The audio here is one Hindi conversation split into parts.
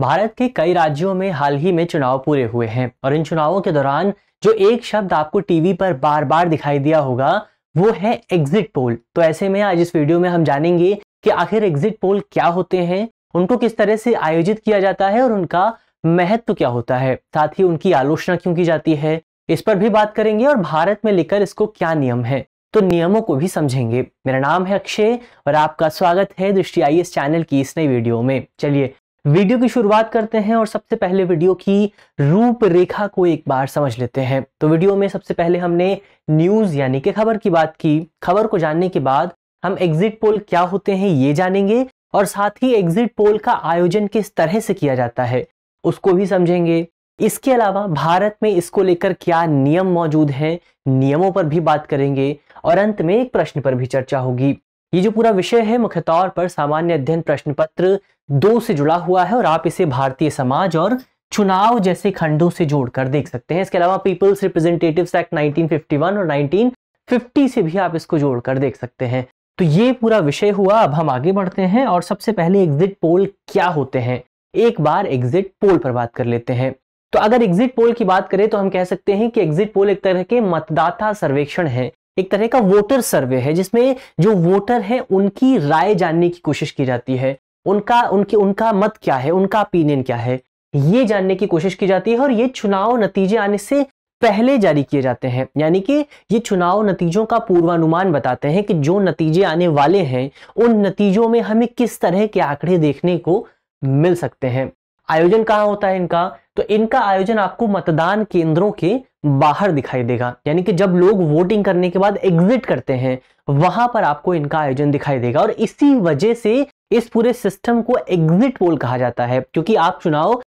भारत के कई राज्यों में हाल ही में चुनाव पूरे हुए हैं और इन चुनावों के दौरान जो एक शब्द आपको टीवी पर बार बार दिखाई दिया होगा वो है एग्जिट पोल तो ऐसे में आज इस वीडियो में हम जानेंगे कि आखिर एग्जिट पोल क्या होते हैं उनको किस तरह से आयोजित किया जाता है और उनका महत्व क्या होता है साथ ही उनकी आलोचना क्यों की जाती है इस पर भी बात करेंगे और भारत में लेकर इसको क्या नियम है तो नियमों को भी समझेंगे मेरा नाम है अक्षय और आपका स्वागत है दृष्टि आई चैनल की इस नई वीडियो में चलिए वीडियो की शुरुआत करते हैं और सबसे पहले वीडियो की रूपरेखा को एक बार समझ लेते हैं तो वीडियो में सबसे पहले हमने न्यूज यानी कि खबर की बात की खबर को जानने के बाद हम एग्जिट पोल क्या होते हैं ये जानेंगे और साथ ही एग्जिट पोल का आयोजन किस तरह से किया जाता है उसको भी समझेंगे इसके अलावा भारत में इसको लेकर क्या नियम मौजूद हैं नियमों पर भी बात करेंगे और अंत में एक प्रश्न पर भी चर्चा होगी ये जो पूरा विषय है मुख्य तौर पर सामान्य अध्ययन प्रश्न पत्र दो से जुड़ा हुआ है और आप इसे भारतीय समाज और चुनाव जैसे खंडों से जोड़कर देख सकते हैं इसके अलावा पीपल्स रिप्रेजेंटेटिव एक्ट 1951 और 1950 से भी आप इसको जोड़कर देख सकते हैं तो ये पूरा विषय हुआ अब हम आगे बढ़ते हैं और सबसे पहले एग्जिट पोल क्या होते हैं एक बार एग्जिट पोल पर बात कर लेते हैं तो अगर एग्जिट पोल की बात करें तो हम कह सकते हैं कि एग्जिट पोल एक तरह के मतदाता सर्वेक्षण है एक तरह का वोटर सर्वे है जिसमें जो वोटर है उनकी राय जानने की कोशिश की जाती है उनका उनकी उनका मत क्या है उनका ओपिनियन क्या है ये जानने की कोशिश की जाती है और ये चुनाव नतीजे आने से पहले जारी किए जाते हैं यानी कि ये चुनाव नतीजों का पूर्वानुमान बताते हैं कि जो नतीजे आने वाले हैं उन नतीजों में हमें किस तरह के आंकड़े देखने को मिल सकते हैं आयोजन कहाँ होता है इनका तो इनका आयोजन आपको मतदान केंद्रों के बाहर दिखाई देगा यानी कि जब लोग वोटिंग करने के बाद एग्जिट करते हैं वहां पर आपको इनका आयोजन दिखाई देगा और इसी वजह से इस पूरे सिस्टम को एग्जिट पोल कहा जाता है क्योंकि आप चुनाव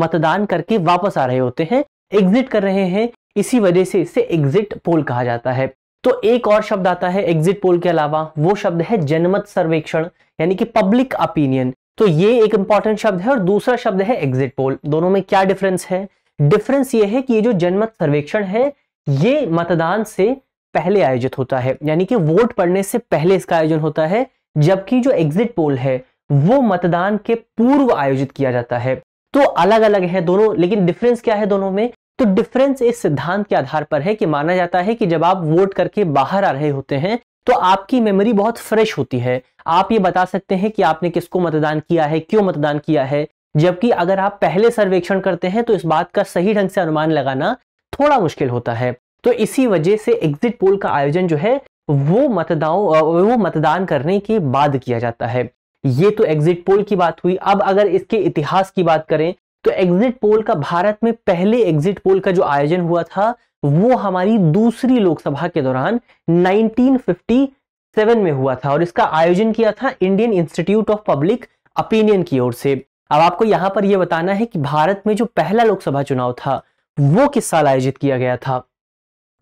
मतदान करके वापस आ रहे होते हैं एग्जिट कर रहे हैं इसी वजह से इसे एग्जिट पोल कहा जाता है तो एक और शब्द आता है एग्जिट पोल के अलावा वो शब्द है जनमत सर्वेक्षण यानी कि पब्लिक ओपिनियन तो ये एक इंपॉर्टेंट शब्द है और दूसरा शब्द है एग्जिट पोल दोनों में क्या डिफरेंस है डिफरेंस ये है कि ये जो जनमत सर्वेक्षण है ये मतदान से पहले आयोजित होता है यानी कि वोट पड़ने से पहले इसका आयोजन होता है जबकि जो एग्जिट पोल है वो मतदान के पूर्व आयोजित किया जाता है तो अलग अलग है दोनों लेकिन डिफरेंस क्या है दोनों में तो डिफरेंस इस सिद्धांत के आधार पर है कि माना जाता है कि जब आप वोट करके बाहर आ रहे होते हैं तो आपकी मेमोरी बहुत फ्रेश होती है आप ये बता सकते हैं कि आपने किसको मतदान किया है क्यों मतदान किया है जबकि अगर आप पहले सर्वेक्षण करते हैं तो इस बात का सही ढंग से अनुमान लगाना थोड़ा मुश्किल होता है तो इसी वजह से एग्जिट पोल का आयोजन जो है वो मतदाओं वो मतदान करने के बाद किया जाता है ये तो एग्जिट पोल की बात हुई अब अगर इसके इतिहास की बात करें तो एग्जिट पोल का भारत में पहले एग्जिट पोल का जो आयोजन हुआ था वो हमारी दूसरी लोकसभा के दौरान 1957 में हुआ था और इसका आयोजन किया था Indian institute of public opinion की ओर से अब आपको यहां पर यह बताना है कि भारत में जो पहला लोकसभा चुनाव था वो किस साल आयोजित किया गया था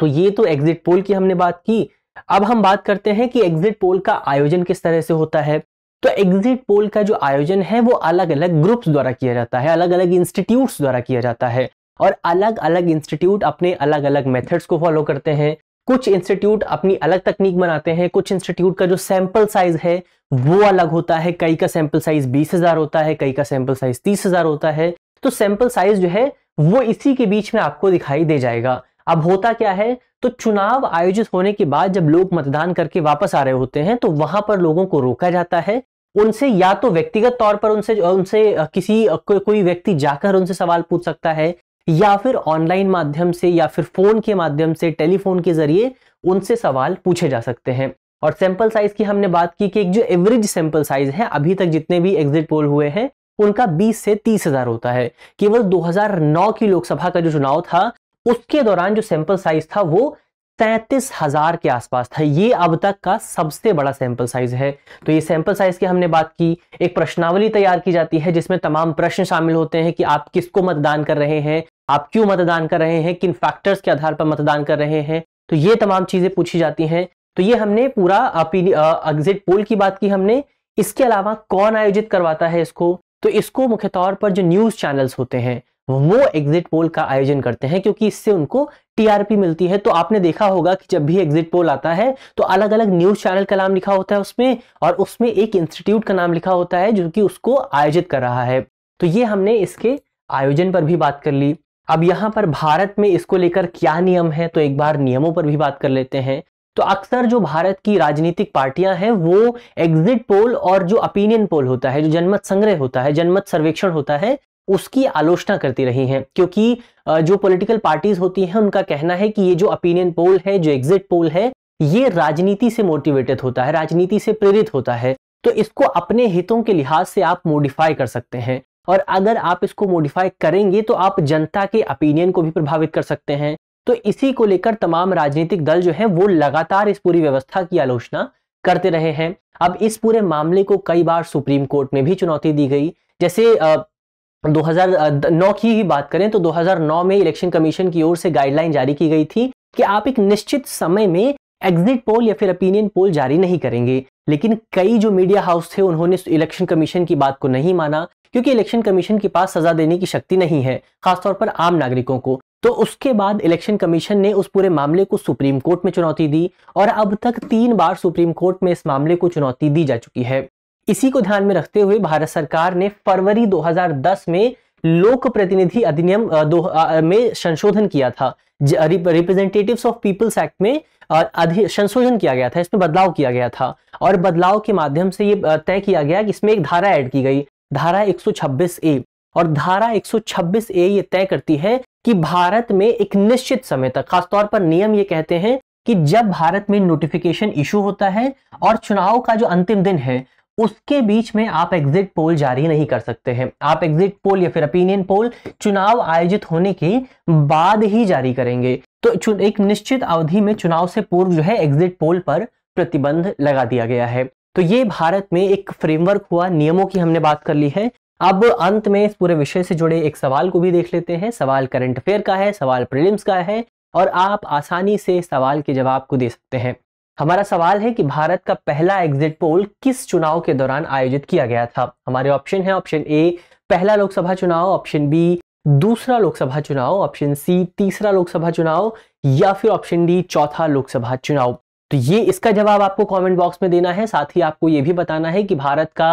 तो ये तो एग्जिट पोल की हमने बात की अब हम बात करते हैं कि एग्जिट पोल का आयोजन किस तरह से होता है तो एग्जिट पोल का जो आयोजन है वो अलग अलग ग्रुप्स द्वारा किया जाता है अलग अलग इंस्टीट्यूट्स द्वारा किया जाता है और अलग अलग इंस्टीट्यूट अपने अलग अलग मेथड्स को फॉलो करते हैं कुछ इंस्टीट्यूट अपनी अलग तकनीक बनाते हैं कुछ इंस्टीट्यूट का जो सैंपल साइज है वो अलग होता है कई का सैंपल साइज बीस हजार होता है कई का सैंपल साइज तीस हजार होता है तो सैंपल साइज जो है वो इसी के बीच में आपको दिखाई दे जाएगा अब होता क्या है तो चुनाव आयोजित होने के बाद जब लोग मतदान करके वापस आ रहे होते हैं तो वहां पर लोगों को रोका जाता है उनसे या तो व्यक्तिगत तौर पर उनसे उनसे किसी को, कोई व्यक्ति जाकर उनसे सवाल पूछ सकता है या फिर ऑनलाइन माध्यम से या फिर फोन के माध्यम से टेलीफोन के जरिए उनसे सवाल पूछे जा सकते हैं और सैंपल साइज की हमने बात की कि एक जो एवरेज सैंपल साइज है अभी तक जितने भी एग्जिट पोल हुए हैं उनका 20 से तीस हजार होता है केवल 2009 की लोकसभा का जो चुनाव था उसके दौरान जो सैंपल साइज था वो तैतीस हजार के आसपास था ये अब तक का सबसे बड़ा सैंपल साइज है तो ये सैंपल साइज की हमने बात की एक प्रश्नावली तैयार की जाती है जिसमें तमाम प्रश्न शामिल होते हैं कि आप किसको मतदान कर रहे हैं आप क्यों मतदान कर रहे हैं किन फैक्टर्स के आधार पर मतदान कर रहे हैं तो ये तमाम चीजें पूछी जाती हैं तो ये हमने पूरा एग्जिट पोल की बात की हमने इसके अलावा कौन आयोजित करवाता है इसको तो इसको मुख्य तौर पर जो न्यूज चैनल्स होते हैं वो एग्जिट पोल का आयोजन करते हैं क्योंकि इससे उनको टीआरपी मिलती है तो आपने देखा होगा कि जब भी एग्जिट पोल आता है तो अलग अलग न्यूज चैनल का नाम लिखा होता है उसमें और उसमें एक इंस्टीट्यूट का नाम लिखा होता है जो कि उसको आयोजित कर रहा है तो ये हमने इसके आयोजन पर भी बात कर ली अब यहाँ पर भारत में इसको लेकर क्या नियम है तो एक बार नियमों पर भी बात कर लेते हैं तो अक्सर जो भारत की राजनीतिक पार्टियां हैं वो एग्जिट पोल और जो ओपिनियन पोल होता है जो जनमत संग्रह होता है जनमत सर्वेक्षण होता है उसकी आलोचना करती रही हैं क्योंकि जो पॉलिटिकल पार्टीज होती हैं उनका कहना है कि ये जो ओपिनियन पोल है जो एग्जिट पोल है ये राजनीति से मोटिवेटेड होता है राजनीति से प्रेरित होता है तो इसको अपने हितों के लिहाज से आप मॉडिफाई कर सकते हैं और अगर आप इसको मॉडिफाई करेंगे तो आप जनता के ओपिनियन को भी प्रभावित कर सकते हैं तो इसी को लेकर तमाम राजनीतिक दल जो है वो लगातार इस पूरी व्यवस्था की आलोचना करते रहे हैं अब इस पूरे मामले को कई बार सुप्रीम कोर्ट में भी चुनौती दी गई जैसे 2009 की ही बात करें तो 2009 में इलेक्शन कमीशन की ओर से गाइडलाइन जारी की गई थी कि आप एक निश्चित समय में एग्जिट पोल या फिर ओपिनियन पोल जारी नहीं करेंगे लेकिन कई जो मीडिया हाउस थे उन्होंने इलेक्शन कमीशन की बात को नहीं माना क्योंकि इलेक्शन कमीशन के पास सजा देने की शक्ति नहीं है खासतौर पर आम नागरिकों को तो उसके बाद इलेक्शन कमीशन ने उस पूरे मामले को सुप्रीम कोर्ट में चुनौती दी और अब तक तीन बार सुप्रीम कोर्ट में इस मामले को चुनौती दी जा चुकी है इसी को ध्यान में रखते हुए भारत सरकार ने फरवरी 2010 में लोक प्रतिनिधि अधिनियम दो में संशोधन किया था रिप्रेजेंटेटिव ऑफ पीपल्स एक्ट में संशोधन किया गया था इसमें बदलाव किया गया था और बदलाव के माध्यम से ये तय किया गया कि इसमें एक धारा ऐड की गई धारा 126 ए और धारा 126 ए ये तय करती है कि भारत में एक निश्चित समय तक खासतौर पर नियम ये कहते हैं कि जब भारत में नोटिफिकेशन इशू होता है और चुनाव का जो अंतिम दिन है उसके बीच में आप एग्जिट पोल जारी नहीं कर सकते हैं आप एग्जिट पोल या फिर ओपिनियन पोल चुनाव आयोजित होने के बाद ही जारी करेंगे तो एक निश्चित अवधि में चुनाव से पूर्व जो है एग्जिट पोल पर प्रतिबंध लगा दिया गया है तो ये भारत में एक फ्रेमवर्क हुआ नियमों की हमने बात कर ली है अब अंत में इस पूरे विषय से जुड़े एक सवाल को भी देख लेते हैं सवाल करंट अफेयर का है सवाल प्रीलिम्स का है और आप आसानी से सवाल के जवाब को दे सकते हैं हमारा सवाल है कि भारत का पहला एग्जिट पोल किस चुनाव के दौरान आयोजित किया गया था हमारे ऑप्शन है ऑप्शन ए पहला लोकसभा चुनाव ऑप्शन बी दूसरा लोकसभा चुनाव ऑप्शन सी तीसरा लोकसभा चुनाव या फिर ऑप्शन डी चौथा लोकसभा चुनाव तो ये इसका जवाब आपको कमेंट बॉक्स में देना है साथ ही आपको ये भी बताना है कि भारत का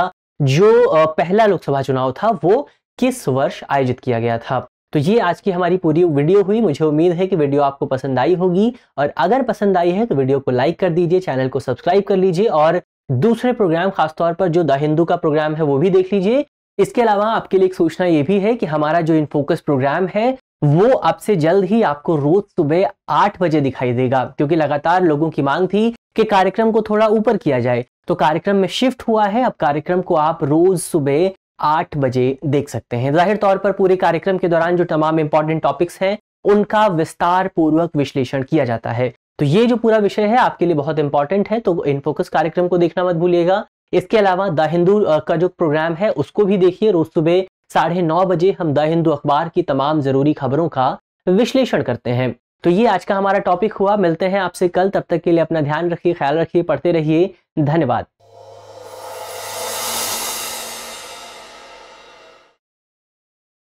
जो पहला लोकसभा चुनाव था वो किस वर्ष आयोजित किया गया था तो ये आज की हमारी पूरी वीडियो हुई मुझे उम्मीद है कि वीडियो आपको पसंद आई होगी और अगर पसंद आई है तो वीडियो को लाइक कर दीजिए चैनल को सब्सक्राइब कर लीजिए और दूसरे प्रोग्राम खासतौर पर जो द हिंदू का प्रोग्राम है वो भी देख लीजिए इसके अलावा आपके लिए एक सूचना ये भी है कि हमारा जो इनफोकस प्रोग्राम है वो अब से जल्द ही आपको रोज सुबह आठ बजे दिखाई देगा क्योंकि लगातार लोगों की मांग थी कि कार्यक्रम को थोड़ा ऊपर किया जाए तो कार्यक्रम में शिफ्ट हुआ है अब कार्यक्रम को आप रोज सुबह आठ बजे देख सकते हैं जाहिर तौर पर पूरे कार्यक्रम के दौरान जो तमाम इंपॉर्टेंट टॉपिक्स हैं उनका विस्तार पूर्वक विश्लेषण किया जाता है तो ये जो पूरा विषय है आपके लिए बहुत इंपॉर्टेंट है तो इन फोकस कार्यक्रम को देखना मत भूलिएगा इसके अलावा द हिंदू का जो प्रोग्राम है उसको भी देखिए रोज सुबह साढ़े नौ बजे हम द हिंदू अखबार की तमाम जरूरी खबरों का विश्लेषण करते हैं तो ये आज का हमारा टॉपिक हुआ मिलते हैं आपसे कल तब तक के लिए अपना ध्यान रखिए ख्याल रखिए पढ़ते रहिए धन्यवाद